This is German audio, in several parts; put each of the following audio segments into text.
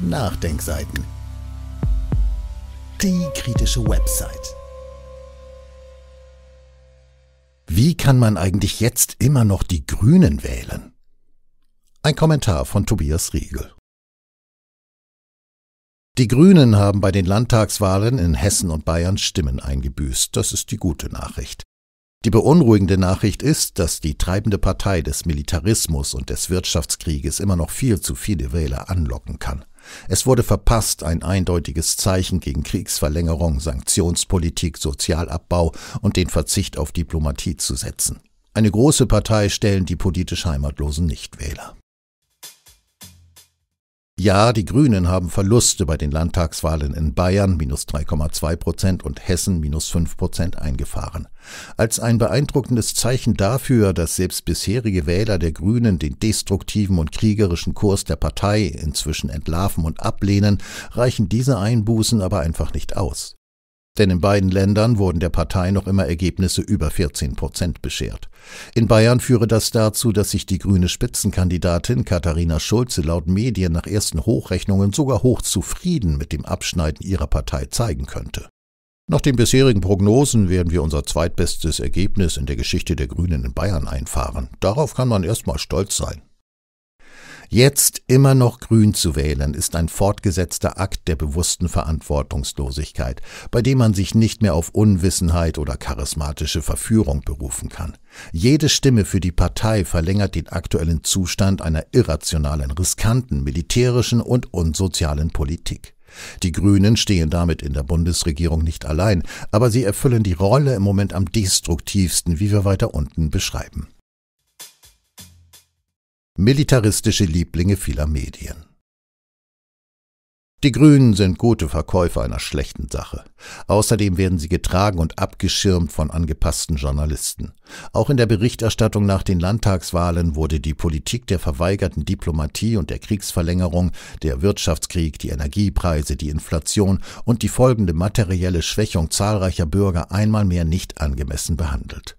Nachdenkseiten. Die kritische Website. Wie kann man eigentlich jetzt immer noch die Grünen wählen? Ein Kommentar von Tobias Riegel. Die Grünen haben bei den Landtagswahlen in Hessen und Bayern Stimmen eingebüßt. Das ist die gute Nachricht. Die beunruhigende Nachricht ist, dass die treibende Partei des Militarismus und des Wirtschaftskrieges immer noch viel zu viele Wähler anlocken kann. Es wurde verpasst, ein eindeutiges Zeichen gegen Kriegsverlängerung, Sanktionspolitik, Sozialabbau und den Verzicht auf Diplomatie zu setzen. Eine große Partei stellen die politisch Heimatlosen Nichtwähler. Ja, die Grünen haben Verluste bei den Landtagswahlen in Bayern minus 3,2 Prozent und Hessen minus 5 Prozent eingefahren. Als ein beeindruckendes Zeichen dafür, dass selbst bisherige Wähler der Grünen den destruktiven und kriegerischen Kurs der Partei inzwischen entlarven und ablehnen, reichen diese Einbußen aber einfach nicht aus. Denn in beiden Ländern wurden der Partei noch immer Ergebnisse über 14 Prozent beschert. In Bayern führe das dazu, dass sich die grüne Spitzenkandidatin Katharina Schulze laut Medien nach ersten Hochrechnungen sogar hochzufrieden mit dem Abschneiden ihrer Partei zeigen könnte. Nach den bisherigen Prognosen werden wir unser zweitbestes Ergebnis in der Geschichte der Grünen in Bayern einfahren. Darauf kann man erstmal stolz sein. Jetzt immer noch grün zu wählen, ist ein fortgesetzter Akt der bewussten Verantwortungslosigkeit, bei dem man sich nicht mehr auf Unwissenheit oder charismatische Verführung berufen kann. Jede Stimme für die Partei verlängert den aktuellen Zustand einer irrationalen, riskanten, militärischen und unsozialen Politik. Die Grünen stehen damit in der Bundesregierung nicht allein, aber sie erfüllen die Rolle im Moment am destruktivsten, wie wir weiter unten beschreiben militaristische Lieblinge vieler Medien. Die Grünen sind gute Verkäufer einer schlechten Sache. Außerdem werden sie getragen und abgeschirmt von angepassten Journalisten. Auch in der Berichterstattung nach den Landtagswahlen wurde die Politik der verweigerten Diplomatie und der Kriegsverlängerung, der Wirtschaftskrieg, die Energiepreise, die Inflation und die folgende materielle Schwächung zahlreicher Bürger einmal mehr nicht angemessen behandelt.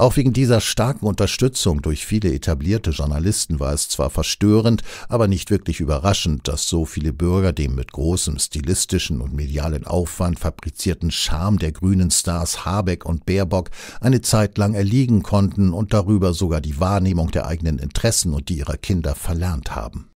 Auch wegen dieser starken Unterstützung durch viele etablierte Journalisten war es zwar verstörend, aber nicht wirklich überraschend, dass so viele Bürger dem mit großem stilistischen und medialen Aufwand fabrizierten Charme der grünen Stars Habeck und Baerbock eine Zeit lang erliegen konnten und darüber sogar die Wahrnehmung der eigenen Interessen und die ihrer Kinder verlernt haben.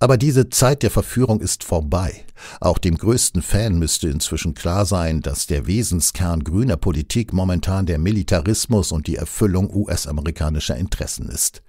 Aber diese Zeit der Verführung ist vorbei. Auch dem größten Fan müsste inzwischen klar sein, dass der Wesenskern grüner Politik momentan der Militarismus und die Erfüllung US-amerikanischer Interessen ist.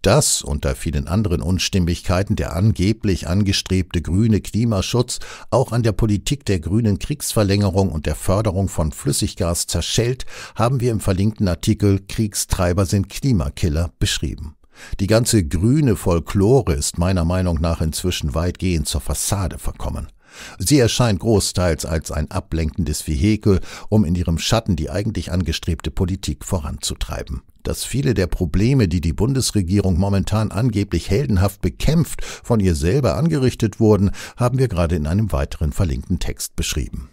Das unter vielen anderen Unstimmigkeiten der angeblich angestrebte grüne Klimaschutz auch an der Politik der grünen Kriegsverlängerung und der Förderung von Flüssiggas zerschellt, haben wir im verlinkten Artikel Kriegstreiber sind Klimakiller beschrieben. Die ganze grüne Folklore ist meiner Meinung nach inzwischen weitgehend zur Fassade verkommen. Sie erscheint großteils als ein ablenkendes Vehikel, um in ihrem Schatten die eigentlich angestrebte Politik voranzutreiben. Dass viele der Probleme, die die Bundesregierung momentan angeblich heldenhaft bekämpft, von ihr selber angerichtet wurden, haben wir gerade in einem weiteren verlinkten Text beschrieben.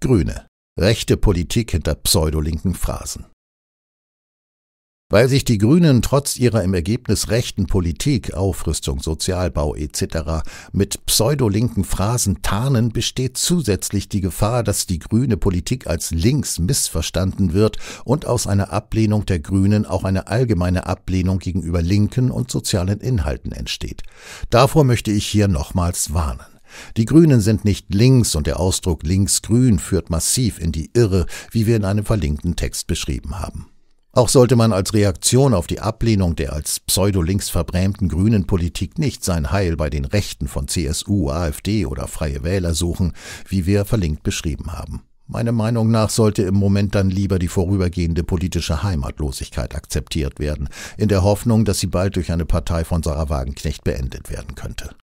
Grüne. Rechte Politik hinter pseudolinken Phrasen. Weil sich die Grünen trotz ihrer im Ergebnis rechten Politik, Aufrüstung, Sozialbau etc. mit pseudolinken Phrasen tarnen, besteht zusätzlich die Gefahr, dass die grüne Politik als links missverstanden wird und aus einer Ablehnung der Grünen auch eine allgemeine Ablehnung gegenüber linken und sozialen Inhalten entsteht. Davor möchte ich hier nochmals warnen. Die Grünen sind nicht links und der Ausdruck linksgrün führt massiv in die Irre, wie wir in einem verlinkten Text beschrieben haben. Auch sollte man als Reaktion auf die Ablehnung der als pseudo-links verbrämten grünen Politik nicht sein Heil bei den Rechten von CSU, AfD oder Freie Wähler suchen, wie wir verlinkt beschrieben haben. Meiner Meinung nach sollte im Moment dann lieber die vorübergehende politische Heimatlosigkeit akzeptiert werden, in der Hoffnung, dass sie bald durch eine Partei von Sarah Wagenknecht beendet werden könnte.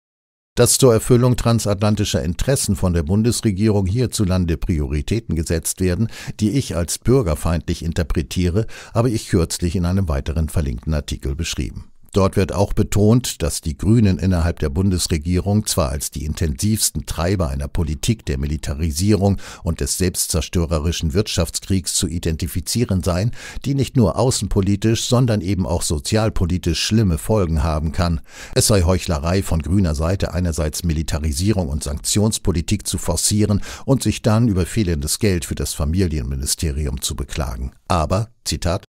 Dass zur Erfüllung transatlantischer Interessen von der Bundesregierung hierzulande Prioritäten gesetzt werden, die ich als bürgerfeindlich interpretiere, habe ich kürzlich in einem weiteren verlinkten Artikel beschrieben. Dort wird auch betont, dass die Grünen innerhalb der Bundesregierung zwar als die intensivsten Treiber einer Politik der Militarisierung und des selbstzerstörerischen Wirtschaftskriegs zu identifizieren seien, die nicht nur außenpolitisch, sondern eben auch sozialpolitisch schlimme Folgen haben kann. Es sei Heuchlerei von grüner Seite einerseits Militarisierung und Sanktionspolitik zu forcieren und sich dann über fehlendes Geld für das Familienministerium zu beklagen. Aber, Zitat,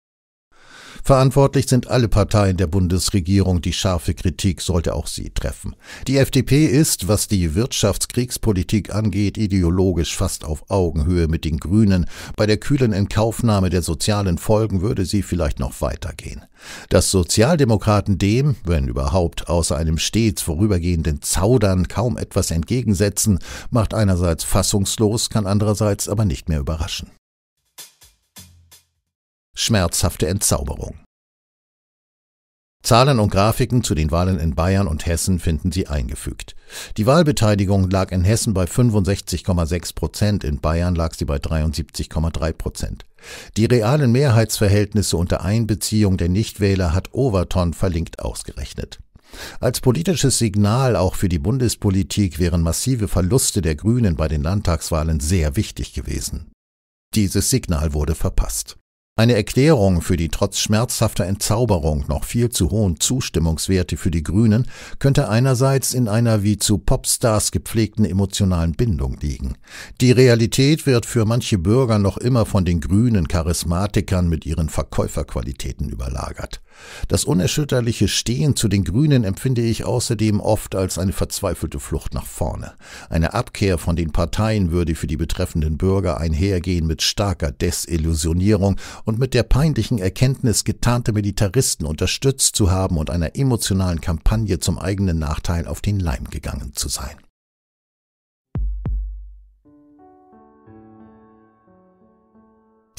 Verantwortlich sind alle Parteien der Bundesregierung, die scharfe Kritik sollte auch sie treffen. Die FDP ist, was die Wirtschaftskriegspolitik angeht, ideologisch fast auf Augenhöhe mit den Grünen. Bei der kühlen Inkaufnahme der sozialen Folgen würde sie vielleicht noch weitergehen. Dass Sozialdemokraten dem, wenn überhaupt, außer einem stets vorübergehenden Zaudern kaum etwas entgegensetzen, macht einerseits fassungslos, kann andererseits aber nicht mehr überraschen. Schmerzhafte Entzauberung. Zahlen und Grafiken zu den Wahlen in Bayern und Hessen finden Sie eingefügt. Die Wahlbeteiligung lag in Hessen bei 65,6 Prozent, in Bayern lag sie bei 73,3 Prozent. Die realen Mehrheitsverhältnisse unter Einbeziehung der Nichtwähler hat Overton verlinkt ausgerechnet. Als politisches Signal auch für die Bundespolitik wären massive Verluste der Grünen bei den Landtagswahlen sehr wichtig gewesen. Dieses Signal wurde verpasst. Eine Erklärung für die trotz schmerzhafter Entzauberung noch viel zu hohen Zustimmungswerte für die Grünen könnte einerseits in einer wie zu Popstars gepflegten emotionalen Bindung liegen. Die Realität wird für manche Bürger noch immer von den grünen Charismatikern mit ihren Verkäuferqualitäten überlagert. Das unerschütterliche Stehen zu den Grünen empfinde ich außerdem oft als eine verzweifelte Flucht nach vorne. Eine Abkehr von den Parteien würde für die betreffenden Bürger einhergehen mit starker Desillusionierung und mit der peinlichen Erkenntnis, getarnte Militaristen unterstützt zu haben und einer emotionalen Kampagne zum eigenen Nachteil auf den Leim gegangen zu sein.